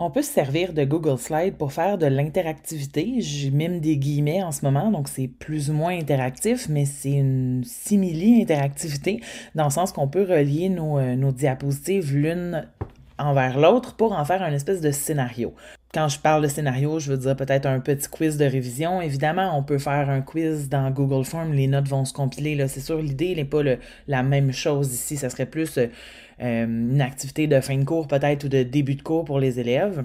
On peut se servir de Google Slide pour faire de l'interactivité. J'ai même des guillemets en ce moment, donc c'est plus ou moins interactif, mais c'est une simili-interactivité dans le sens qu'on peut relier euh, nos, diapositives l'une envers l'autre pour en faire un espèce de scénario. Quand je parle de scénario, je veux dire peut-être un petit quiz de révision. Évidemment, on peut faire un quiz dans Google Form, les notes vont se compiler, là, c'est sûr. L'idée n'est pas la même chose ici, ça serait plus euh, euh, une activité de fin de cours peut-être ou de début de cours pour les élèves.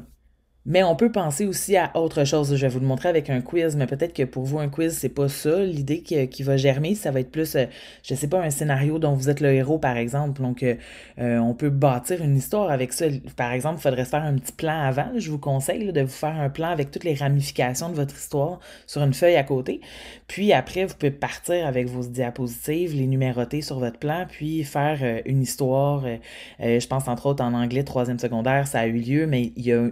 Mais on peut penser aussi à autre chose. Je vais vous le montrer avec un quiz, mais peut-être que pour vous, un quiz, c'est pas ça. L'idée qui, va germer, ça va être plus, euh, je sais pas, un scénario dont vous êtes le héros, par exemple. Donc, euh, euh, on peut bâtir une histoire avec ça. Par exemple, il faudrait se faire un petit plan avant. Je vous conseille de vous faire un plan avec toutes les ramifications de votre histoire sur une feuille à côté. Puis après, vous pouvez partir avec vos diapositives, les numéroter sur votre plan, puis faire une histoire. je pense entre autres en anglais, troisième secondaire, ça a eu lieu, mais il y a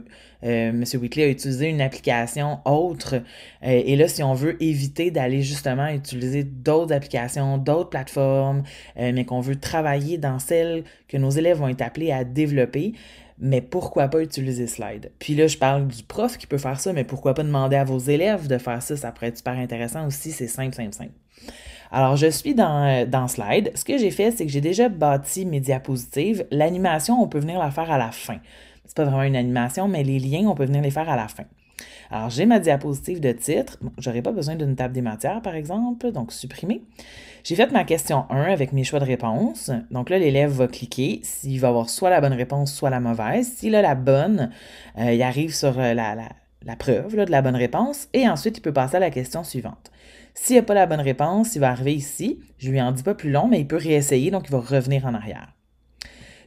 euh, Monsieur Wheatley a utilisé une application autre. Euh, et là, si on veut éviter d'aller justement utiliser d'autres applications, d'autres plateformes, euh, mais qu'on veut travailler dans celles que nos élèves vont être appelés à développer, mais pourquoi pas utiliser Slide? Puis là, je parle du prof qui peut faire ça, mais pourquoi pas demander à vos élèves de faire ça? Ça pourrait être super intéressant aussi, c'est simple, simple, simple. Alors, je suis dans, dans Slide. Ce que j'ai fait, c'est que j'ai déjà bâti mes diapositives. L'animation, on peut venir la faire à la fin c'est pas vraiment une animation, mais les liens, on peut venir les faire à la fin. Alors, j'ai ma diapositive de titre. Je J'aurais pas besoin d'une table des matières, par exemple, donc supprimer. J'ai fait ma question 1 avec mes choix de réponse. Donc là, l'élève va cliquer. S'il va avoir soit la bonne réponse, soit la mauvaise. S'il a la bonne, euh, il arrive sur euh, la, preuve de la bonne réponse et ensuite, il peut passer à la question suivante. S'il a pas la bonne réponse, il va arriver ici. Je lui en dis pas plus long, mais il peut réessayer, donc il va revenir en arrière.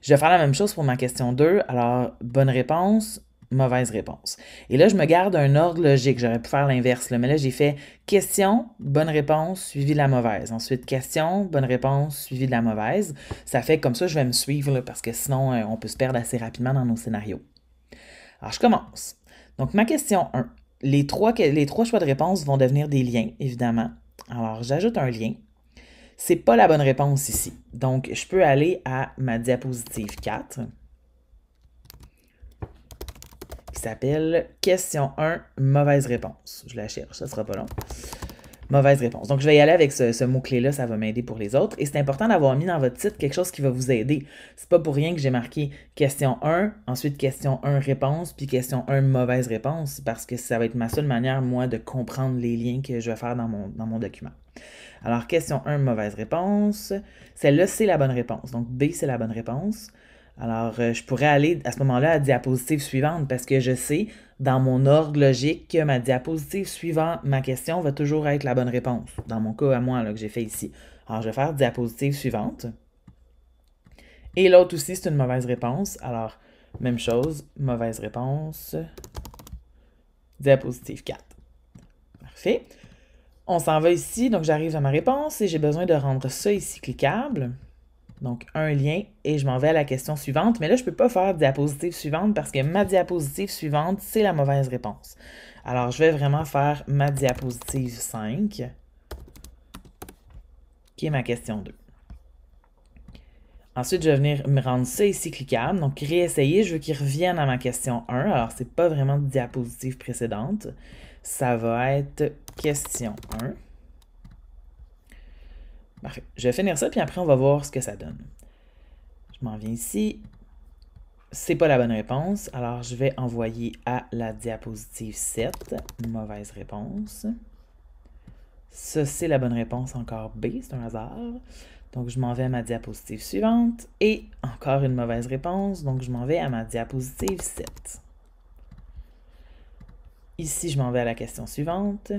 Je vais faire la même chose pour ma question 2. Alors, bonne réponse, mauvaise réponse. Et là, je me garde un ordre logique. J'aurais pu faire l'inverse, mais là, j'ai fait question, bonne réponse, suivi de la mauvaise. Ensuite, question, bonne réponse, suivi de la mauvaise. Ça fait comme ça, je vais me suivre, parce que sinon, euh, on peut se perdre assez rapidement dans nos scénarios. Alors, je commence. Donc, ma question 1. Les trois, les trois choix de réponse vont devenir des liens, évidemment. Alors, j'ajoute un lien. C'est pas la bonne réponse ici. Donc, je peux aller à ma diapositive 4 qui s'appelle Question 1, mauvaise réponse. Je la cherche, ça sera pas long. Mauvaise réponse. Donc, je vais y aller avec ce, mot-clé-là, ça va m'aider pour les autres. Et c'est important d'avoir mis dans votre titre quelque chose qui va vous aider. C'est pas pour rien que j'ai marqué question 1, ensuite question 1 réponse, puis question 1 mauvaise réponse, parce que ça va être ma seule manière, moi, de comprendre les liens que je vais faire dans mon, dans mon document. Alors, question 1, mauvaise réponse. Celle-là, c'est la bonne réponse. Donc, B, c'est la bonne réponse. Alors, euh, je pourrais aller à ce moment-là à la diapositive suivante parce que je sais, dans mon ordre logique, que ma diapositive suivante, ma question va toujours être la bonne réponse. Dans mon cas à moi, là, que j'ai fait ici. Alors, je vais faire diapositive suivante. Et l'autre aussi, c'est une mauvaise réponse. Alors, même chose, mauvaise réponse. Diapositive 4. Parfait. On s'en va ici, donc j'arrive à ma réponse et j'ai besoin de rendre ça ici cliquable. Donc, un lien et je m'en vais à la question suivante. Mais là, je ne peux pas faire diapositive suivante parce que ma diapositive suivante, c'est la mauvaise réponse. Alors, je vais vraiment faire ma diapositive 5, qui est ma question 2. Ensuite, je vais venir me rendre ça ici cliquable. Donc, réessayer, je veux qu'il revienne à ma question 1. Alors, ce n'est pas vraiment diapositive précédente. Ça va être question 1. Je vais finir ça, puis après, on va voir ce que ça donne. Je m'en viens ici. C'est pas la bonne réponse. Alors, je vais envoyer à la diapositive 7. Mauvaise réponse. Ça, c'est la bonne réponse, encore B, c'est un hasard. Donc, je m'en vais à ma diapositive suivante. Et encore une mauvaise réponse, donc je m'en vais à ma diapositive 7. Ici, je m'en vais à la question suivante.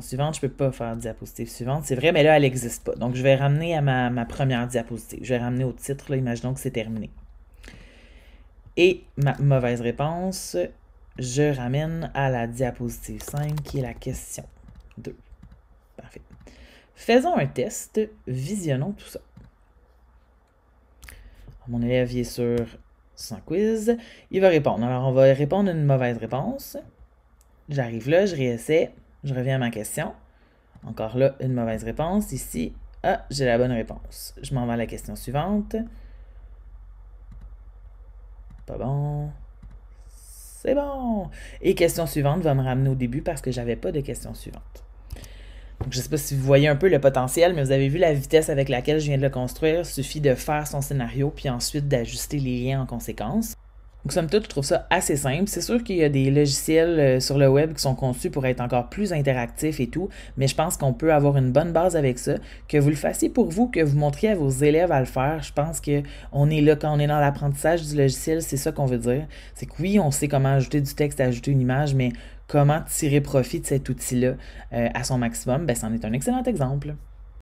suivante, je ne peux pas faire diapositive suivante. C'est vrai, mais là, elle n'existe pas. Donc, je vais ramener à ma, première diapositive. Je vais ramener au titre, imaginons que c'est terminé. Et ma mauvaise réponse, je ramène à la diapositive 5, qui est la question 2. Parfait. Faisons un test, visionnons tout ça. Mon élève est sur son quiz. Il va répondre. Alors, on va répondre à une mauvaise réponse. J'arrive là, je réessaie. Je reviens à ma question. Encore là, une mauvaise réponse. Ici, ah, j'ai la bonne réponse. Je m'en vais à la question suivante. Pas bon. C'est bon. Et question suivante va me ramener au début parce que j'avais pas de question suivante. Donc, je ne sais pas si vous voyez un peu le potentiel, mais vous avez vu la vitesse avec laquelle je viens de le construire. Il suffit de faire son scénario puis ensuite d'ajuster les liens en conséquence. Donc, somme toute, je trouve ça assez simple. C'est sûr qu'il y a des logiciels euh, sur le web qui sont conçus pour être encore plus interactifs et tout, mais je pense qu'on peut avoir une bonne base avec ça. Que vous le fassiez pour vous, que vous montriez à vos élèves à le faire, je pense qu'on est là quand on est dans l'apprentissage du logiciel, c'est ça qu'on veut dire. C'est que oui, on sait comment ajouter du texte, ajouter une image, mais comment tirer profit de cet outil-là euh, à son maximum, ben, c'en est un excellent exemple.